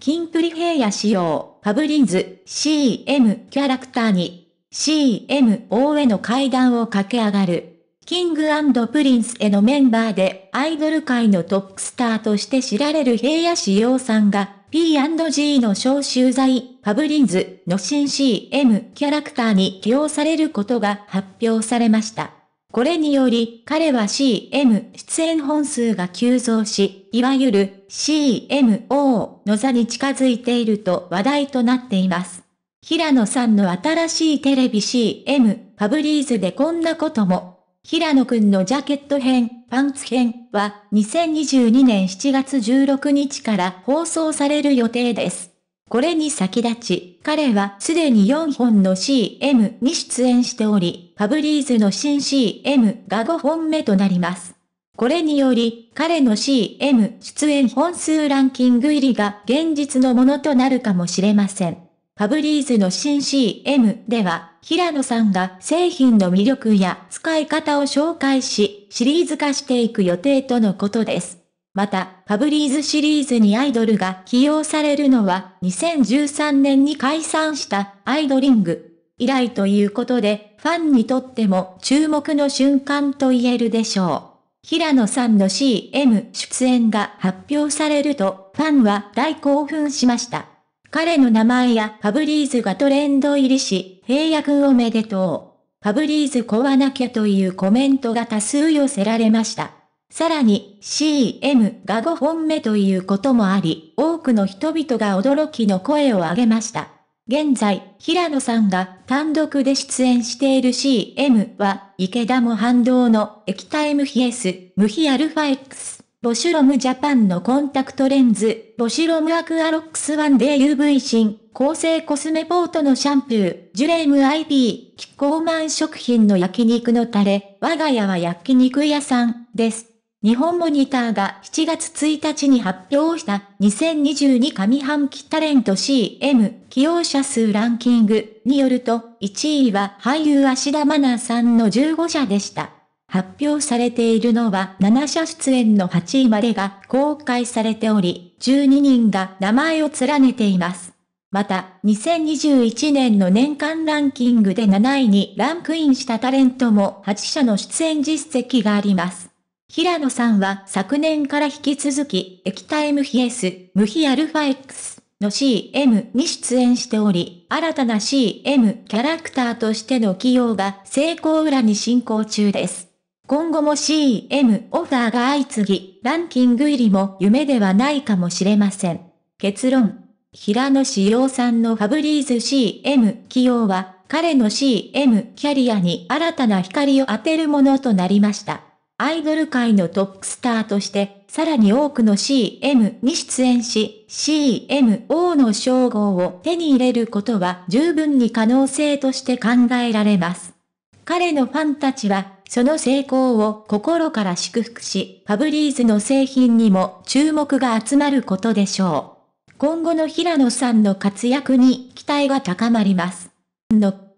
キンプリ平野仕様、パブリンズ、CM キャラクターに、CM 大への階段を駆け上がる。キングプリンスへのメンバーでアイドル界のトップスターとして知られる平野仕様さんが P&G の消臭剤パブリンズの新 CM キャラクターに起用されることが発表されました。これにより、彼は CM 出演本数が急増し、いわゆる CMO の座に近づいていると話題となっています。平野さんの新しいテレビ CM、パブリーズでこんなことも。平野くんのジャケット編、パンツ編は2022年7月16日から放送される予定です。これに先立ち、彼はすでに4本の CM に出演しており、ファブリーズの新 CM が5本目となります。これにより、彼の CM 出演本数ランキング入りが現実のものとなるかもしれません。ファブリーズの新 CM では、平野さんが製品の魅力や使い方を紹介し、シリーズ化していく予定とのことです。また、ファブリーズシリーズにアイドルが起用されるのは、2013年に解散したアイドリング以来ということで、ファンにとっても注目の瞬間と言えるでしょう。平野さんの CM 出演が発表されると、ファンは大興奮しました。彼の名前やファブリーズがトレンド入りし、平野くんおめでとう。ファブリーズ壊なきゃというコメントが多数寄せられました。さらに CM が5本目ということもあり、多くの人々が驚きの声を上げました。現在、平野さんが単独で出演している CM は、池田も反動の液体無比 S、無比アルファ X、ボシュロムジャパンのコンタクトレンズ、ボシュロムアクアロックスワンデー UV 新、厚生コスメポートのシャンプー、ジュレーム IP、キッコーマン食品の焼肉のタレ、我が家は焼肉屋さん、です。日本モニターが7月1日に発表した2022上半期タレント CM 起用者数ランキングによると1位は俳優芦田愛菜さんの15社でした。発表されているのは7社出演の8位までが公開されており、12人が名前を連ねています。また、2021年の年間ランキングで7位にランクインしたタレントも8社の出演実績があります。平野さんは昨年から引き続き、液体無比 S、無比 αX の CM に出演しており、新たな CM キャラクターとしての起用が成功裏に進行中です。今後も CM オファーが相次ぎ、ランキング入りも夢ではないかもしれません。結論。平野志陽さんのファブリーズ CM 起用は、彼の CM キャリアに新たな光を当てるものとなりました。アイドル界のトップスターとして、さらに多くの CM に出演し、CMO の称号を手に入れることは十分に可能性として考えられます。彼のファンたちは、その成功を心から祝福し、ファブリーズの製品にも注目が集まることでしょう。今後の平野さんの活躍に期待が高まります。の